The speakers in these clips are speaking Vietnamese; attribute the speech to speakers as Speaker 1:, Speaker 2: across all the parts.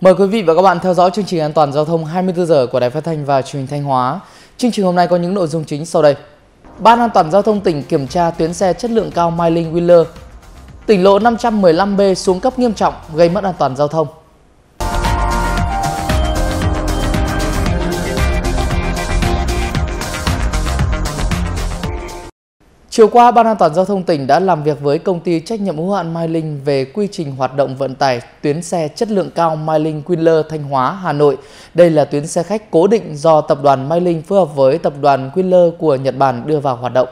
Speaker 1: Mời quý vị và các bạn theo dõi chương trình an toàn giao thông 24 giờ của Đài Phát thanh và Truyền hình Thanh Hóa. Chương trình hôm nay có những nội dung chính sau đây. Ban an toàn giao thông tỉnh kiểm tra tuyến xe chất lượng cao Mai Wheeler. Tỉnh lộ 515B xuống cấp nghiêm trọng gây mất an toàn giao thông. Chiều qua, Ban an toàn giao thông tỉnh đã làm việc với công ty trách nhiệm hữu hạn Mai Linh về quy trình hoạt động vận tải tuyến xe chất lượng cao Mai Linh Quinler Thanh Hóa, Hà Nội. Đây là tuyến xe khách cố định do tập đoàn Mai Linh phối hợp với tập đoàn Quinler của Nhật Bản đưa vào hoạt động.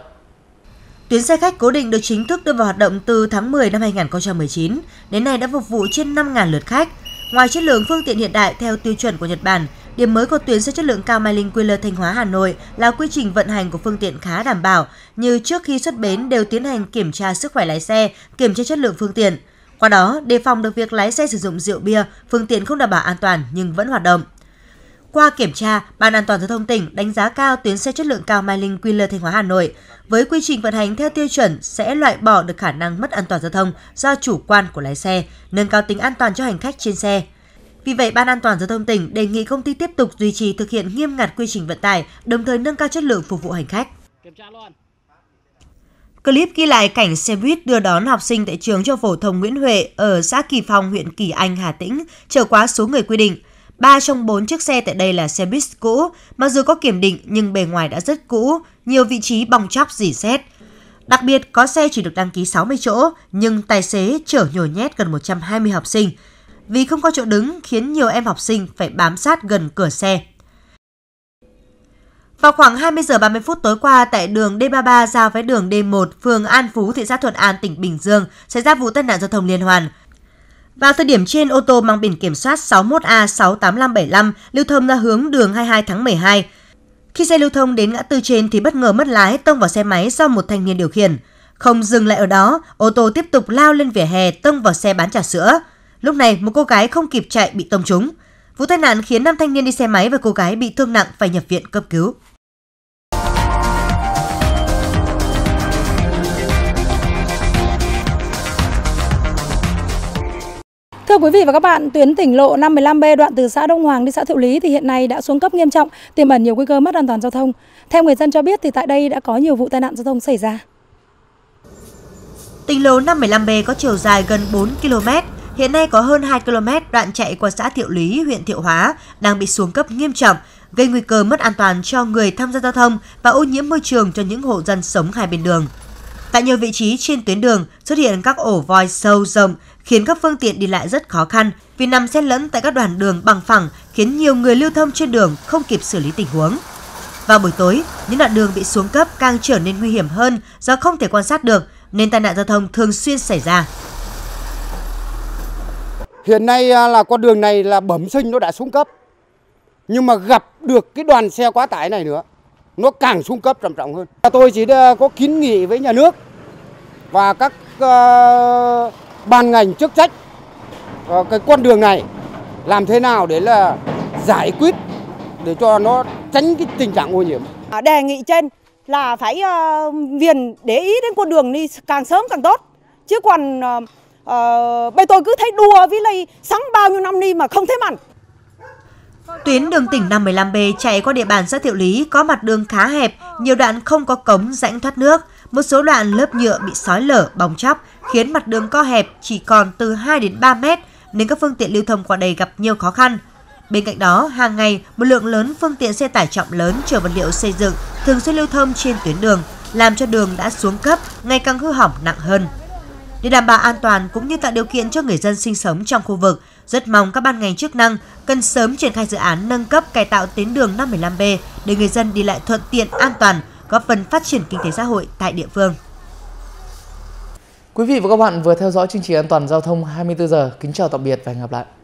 Speaker 1: Tuyến xe khách cố
Speaker 2: định được chính thức đưa vào hoạt động từ tháng 10 năm 2019, đến nay đã phục vụ trên 5.000 lượt khách. Ngoài chất lượng phương tiện hiện đại theo tiêu chuẩn của Nhật Bản, Điểm mới của tuyến xe chất lượng cao Mai Linh Quy Lơ Thanh Hóa Hà Nội là quy trình vận hành của phương tiện khá đảm bảo, như trước khi xuất bến đều tiến hành kiểm tra sức khỏe lái xe, kiểm tra chất lượng phương tiện. Qua đó, đề phòng được việc lái xe sử dụng rượu bia, phương tiện không đảm bảo an toàn nhưng vẫn hoạt động. Qua kiểm tra, Ban An toàn giao thông tỉnh đánh giá cao tuyến xe chất lượng cao Mai Linh Quy Lơ Thanh Hóa Hà Nội. Với quy trình vận hành theo tiêu chuẩn sẽ loại bỏ được khả năng mất an toàn giao thông do chủ quan của lái xe, nâng cao tính an toàn cho hành khách trên xe. Vì vậy, Ban An toàn giao thông tỉnh đề nghị công ty tiếp tục duy trì thực hiện nghiêm ngặt quy trình vận tải, đồng thời nâng cao chất lượng phục vụ hành khách. Clip ghi lại cảnh xe buýt đưa đón học sinh tại trường cho phổ thông Nguyễn Huệ ở xã Kỳ Phong, huyện Kỳ Anh, Hà Tĩnh trở quá số người quy định. Ba trong bốn chiếc xe tại đây là xe buýt cũ, mặc dù có kiểm định nhưng bề ngoài đã rất cũ, nhiều vị trí bong chóc dỉ xét. Đặc biệt, có xe chỉ được đăng ký 60 chỗ, nhưng tài xế chở nhồi nhét gần 120 học sinh vì không có chỗ đứng khiến nhiều em học sinh phải bám sát gần cửa xe. Vào khoảng 20 giờ 30 phút tối qua tại đường D33 giao với đường D1, phường An Phú, thị xã Thuận An, tỉnh Bình Dương xảy ra vụ tai nạn giao thông liên hoàn. Vào thời điểm trên, ô tô mang biển kiểm soát 61A68575 lưu thông ra hướng đường 22 tháng 12. Khi xe lưu thông đến ngã tư trên thì bất ngờ mất lái tông vào xe máy do một thanh niên điều khiển. Không dừng lại ở đó, ô tô tiếp tục lao lên vỉa hè tông vào xe bán trà sữa. Lúc này, một cô gái không kịp chạy bị tông trúng. Vụ tai nạn khiến nam thanh niên đi xe máy và cô gái bị thương nặng phải nhập viện cấp cứu. Thưa quý vị và các bạn, tuyến tỉnh lộ 55B đoạn từ xã Đông Hoàng đi xã Thiệu Lý thì hiện nay đã xuống cấp nghiêm trọng, tiềm ẩn nhiều nguy cơ mất an toàn giao thông. Theo người dân cho biết thì tại đây đã có nhiều vụ tai nạn giao thông xảy ra. Tỉnh lộ 55B có chiều dài gần 4 km, Hiện nay có hơn 2 km đoạn chạy qua xã Thiệu Lý, huyện Thiệu Hóa đang bị xuống cấp nghiêm trọng, gây nguy cơ mất an toàn cho người tham gia giao thông và ô nhiễm môi trường cho những hộ dân sống hai bên đường. Tại nhiều vị trí trên tuyến đường xuất hiện các ổ voi sâu rộng khiến các phương tiện đi lại rất khó khăn vì nằm xen lẫn tại các đoạn đường bằng phẳng khiến nhiều người lưu thông trên đường không kịp xử lý tình huống. Vào buổi tối, những đoạn đường bị xuống cấp càng trở nên nguy hiểm hơn do không thể quan sát được
Speaker 1: nên tai nạn giao thông thường xuyên xảy ra. Hiện nay à, là con đường này là bẩm sinh nó đã xuống cấp. Nhưng mà gặp được cái đoàn xe quá tải này nữa, nó càng xuống cấp trầm trọng hơn. Tôi chỉ à, có kiến nghị với nhà nước và các uh, ban ngành chức trách uh, cái con đường này làm thế nào để là giải quyết để cho nó tránh cái tình trạng ô nhiễm. Đề nghị trên là phải uh, viền để ý đến con đường đi
Speaker 2: càng sớm càng tốt chứ còn uh, uh, bây tôi cứ thấy đùa với lại sắm bao nhiêu năm đi mà không thấy mặn Tuyến đường tỉnh 515B chạy qua địa bàn xã Thiệu Lý có mặt đường khá hẹp, nhiều đoạn không có cống rãnh thoát nước, một số đoạn lớp nhựa bị sói lở, bong chóc, khiến mặt đường co hẹp chỉ còn từ 2 đến 3 mét, nên các phương tiện lưu thông qua đây gặp nhiều khó khăn. Bên cạnh đó, hàng ngày, một lượng lớn phương tiện xe tải trọng lớn chở vật liệu xây dựng thường xuyên lưu thông trên tuyến đường, làm cho đường đã xuống cấp, ngày càng hư hỏng nặng hơn để đảm bảo an toàn cũng như tạo điều kiện cho người dân sinh sống trong khu vực. Rất mong các ban ngành chức năng cần sớm triển khai dự án nâng cấp cải tạo tuyến đường 55B để người dân đi lại thuận tiện an toàn, góp phần phát triển kinh tế xã hội tại địa phương.
Speaker 1: Quý vị và các bạn vừa theo dõi chương trình an toàn giao thông 24 giờ. Kính chào tạm biệt và hẹn gặp lại.